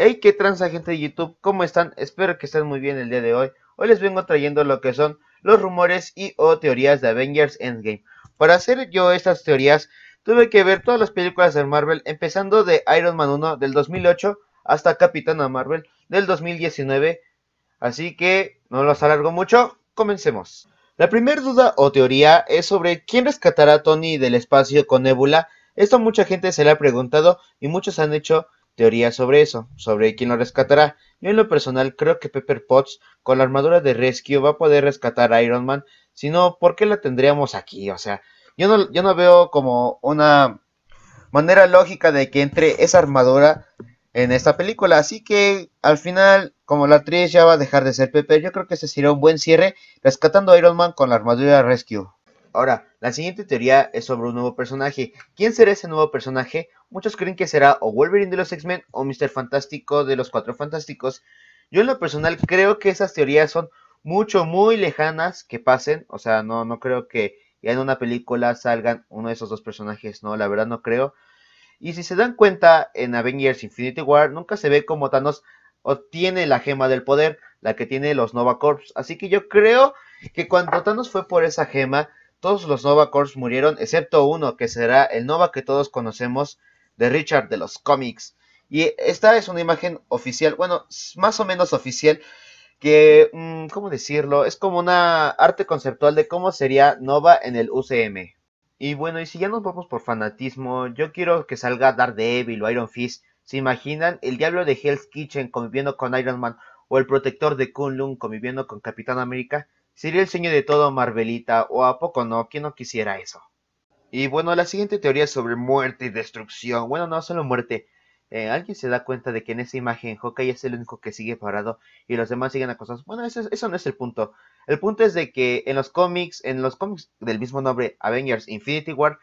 Hey, qué transa gente de YouTube, ¿cómo están? Espero que estén muy bien el día de hoy. Hoy les vengo trayendo lo que son los rumores y o teorías de Avengers Endgame. Para hacer yo estas teorías, tuve que ver todas las películas de Marvel, empezando de Iron Man 1 del 2008 hasta Capitana Marvel del 2019. Así que no los alargo mucho, comencemos. La primera duda o teoría es sobre quién rescatará a Tony del espacio con Nebula. Esto mucha gente se la ha preguntado y muchos han hecho ...teoría sobre eso, sobre quién lo rescatará. Yo en lo personal creo que Pepper Potts con la armadura de Rescue va a poder rescatar a Iron Man, si no, ¿por qué la tendríamos aquí? O sea, yo no, yo no veo como una manera lógica de que entre esa armadura en esta película, así que al final, como la actriz ya va a dejar de ser Pepper, yo creo que ese sería un buen cierre rescatando a Iron Man con la armadura de Rescue. Ahora, la siguiente teoría es sobre un nuevo personaje. ¿Quién será ese nuevo personaje? Muchos creen que será o Wolverine de los X-Men o Mr. Fantástico de los Cuatro Fantásticos. Yo en lo personal creo que esas teorías son mucho, muy lejanas que pasen. O sea, no, no creo que ya en una película salgan uno de esos dos personajes. No, la verdad no creo. Y si se dan cuenta, en Avengers Infinity War nunca se ve como Thanos obtiene la gema del poder, la que tiene los Nova Corps. Así que yo creo que cuando Thanos fue por esa gema, todos los Nova Corps murieron, excepto uno, que será el Nova que todos conocemos, de Richard de los cómics. Y esta es una imagen oficial, bueno, más o menos oficial, que, mm, ¿cómo decirlo? Es como una arte conceptual de cómo sería Nova en el UCM. Y bueno, y si ya nos vamos por fanatismo, yo quiero que salga Daredevil o Iron Fist. ¿Se imaginan el diablo de Hell's Kitchen conviviendo con Iron Man o el protector de Kunlun conviviendo con Capitán América? Sería el sueño de todo Marvelita, o a poco no, ¿quién no quisiera eso? Y bueno, la siguiente teoría es sobre muerte y destrucción. Bueno, no solo muerte. Eh, alguien se da cuenta de que en esa imagen Hawkeye es el único que sigue parado y los demás siguen acosados. Bueno, eso, eso no es el punto. El punto es de que en los cómics, en los cómics del mismo nombre, Avengers Infinity War,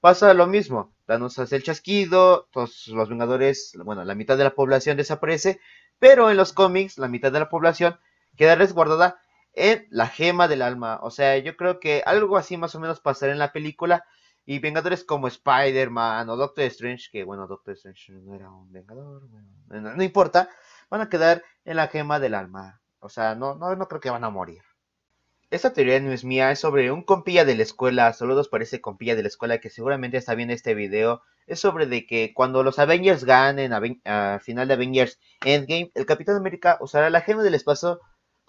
pasa lo mismo. danos hace el chasquido, todos los Vengadores, bueno, la mitad de la población desaparece, pero en los cómics la mitad de la población queda resguardada en la gema del alma. O sea, yo creo que algo así más o menos pasará en la película y Vengadores como Spider-Man o Doctor Strange, que bueno, Doctor Strange no era un Vengador, bueno, no, importa, van a quedar en la gema del alma. O sea, no, no, creo que van a morir. Esta teoría no es mía, es sobre un compilla de la escuela. Saludos para ese compilla de la escuela que seguramente está viendo este video. Es sobre de que cuando los Avengers ganen al ah, final de Avengers Endgame, el Capitán América usará la gema del espacio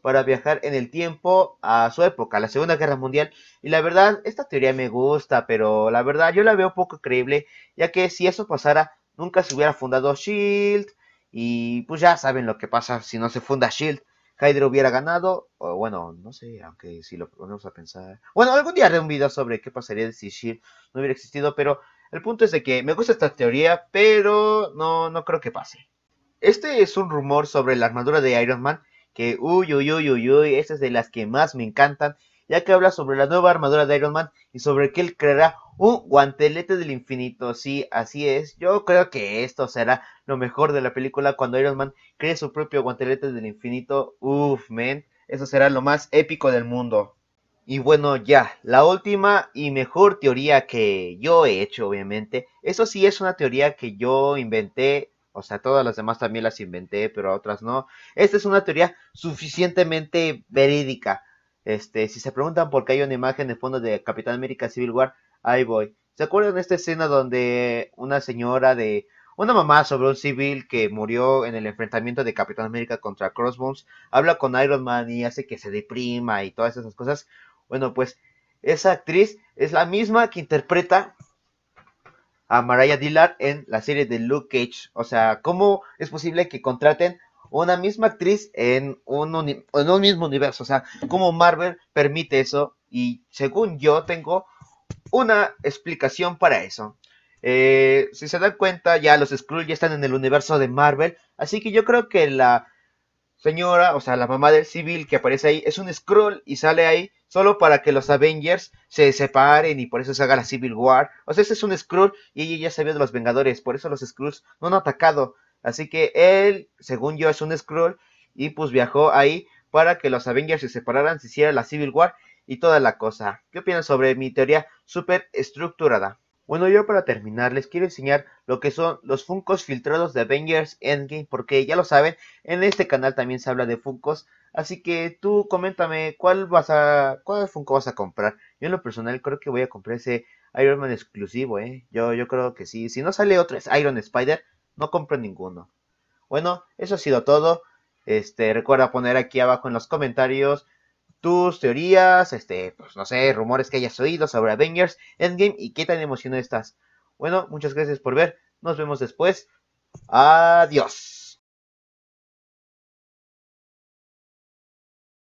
para viajar en el tiempo a su época, la Segunda Guerra Mundial. Y la verdad, esta teoría me gusta, pero la verdad yo la veo poco creíble, ya que si eso pasara, nunca se hubiera fundado Shield. Y pues ya saben lo que pasa si no se funda Shield. Hydra hubiera ganado, o bueno, no sé, aunque si lo ponemos a pensar. Bueno, algún día haré un video sobre qué pasaría si Shield no hubiera existido, pero el punto es de que me gusta esta teoría, pero no, no creo que pase. Este es un rumor sobre la armadura de Iron Man que uy, uy, uy, uy, uy, esta es de las que más me encantan, ya que habla sobre la nueva armadura de Iron Man y sobre que él creará un guantelete del infinito. Sí, así es. Yo creo que esto será lo mejor de la película cuando Iron Man cree su propio guantelete del infinito. Uf, men, eso será lo más épico del mundo. Y bueno, ya, la última y mejor teoría que yo he hecho, obviamente. Eso sí es una teoría que yo inventé o sea, todas las demás también las inventé, pero otras no. Esta es una teoría suficientemente verídica. Este, si se preguntan por qué hay una imagen de fondo de Capitán América Civil War, ahí voy. ¿Se acuerdan de esta escena donde una señora de una mamá sobre un civil que murió en el enfrentamiento de Capitán América contra Crossbones habla con Iron Man y hace que se deprima y todas esas cosas? Bueno, pues esa actriz es la misma que interpreta a Mariah Dillard en la serie de Luke Cage. O sea, ¿cómo es posible que contraten una misma actriz en un, mismo universo? O sea, ¿cómo Marvel permite eso? Y según yo tengo una explicación para eso. Eh, si se dan cuenta, ya los Skrull ya están en el universo de Marvel, así que yo creo que la señora, o sea, la mamá del civil que aparece ahí, es un scroll y sale ahí solo para que los Avengers se separen y por eso se haga la Civil War. O sea, ese es un scroll y ella ya sabía de los Vengadores, por eso los Skrulls no han atacado. Así que él, según yo, es un scroll y pues viajó ahí para que los Avengers se separaran, se hiciera la Civil War y toda la cosa. ¿Qué opinan sobre mi teoría súper estructurada? Bueno, yo para terminar les quiero enseñar lo que son los Funkos filtrados de Avengers Endgame, porque ya lo saben, en este canal también se habla de Funkos. así que tú coméntame cuál vas a cuál Funko vas a comprar. Yo en lo personal creo que voy a comprar ese Iron Man exclusivo, eh. Yo yo creo que sí, si no sale otro Iron Spider, no compro ninguno. Bueno, eso ha sido todo. Este, recuerda poner aquí abajo en los comentarios tus teorías, este, pues no sé, rumores que hayas oído sobre Avengers Endgame y qué tan emocionado estás. Bueno, muchas gracias por ver. Nos vemos después. Adiós.